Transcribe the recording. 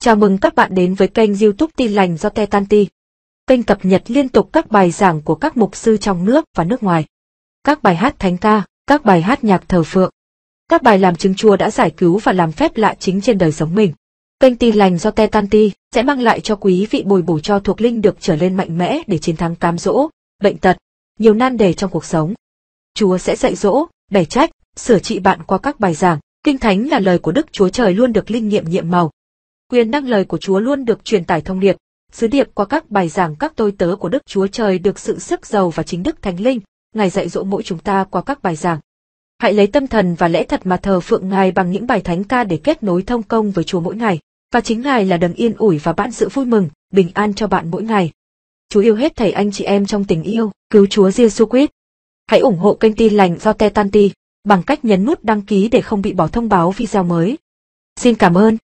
Chào mừng các bạn đến với kênh youtube tin lành do Te Tan Ti. Kênh cập nhật liên tục các bài giảng của các mục sư trong nước và nước ngoài. Các bài hát thánh ca, các bài hát nhạc thờ phượng. Các bài làm chứng chua đã giải cứu và làm phép lạ chính trên đời sống mình. Kênh tin lành do Te Tan Ti sẽ mang lại cho quý vị bồi bổ cho thuộc linh được trở lên mạnh mẽ để chiến thắng cám dỗ, bệnh tật, nhiều nan đề trong cuộc sống. Chúa sẽ dạy dỗ, bẻ trách, sửa trị bạn qua các bài giảng. Kinh Thánh là lời của Đức Chúa Trời luôn được linh nghiệm nhiệm màu, Quyền năng lời của Chúa luôn được truyền tải thông điệp, sứ điệp qua các bài giảng các tôi tớ của Đức Chúa Trời được sự sức giàu và chính đức thánh linh, Ngài dạy dỗ mỗi chúng ta qua các bài giảng. Hãy lấy tâm thần và lẽ thật mà thờ phượng Ngài bằng những bài thánh ca để kết nối thông công với Chúa mỗi ngày, và chính Ngài là đấng yên ủi và ban sự vui mừng, bình an cho bạn mỗi ngày. Chúa yêu hết thầy anh chị em trong tình yêu, cứu Chúa Giêsu Christ. Hãy ủng hộ kênh tin lành do Te Tanti bằng cách nhấn nút đăng ký để không bị bỏ thông báo video mới. Xin cảm ơn.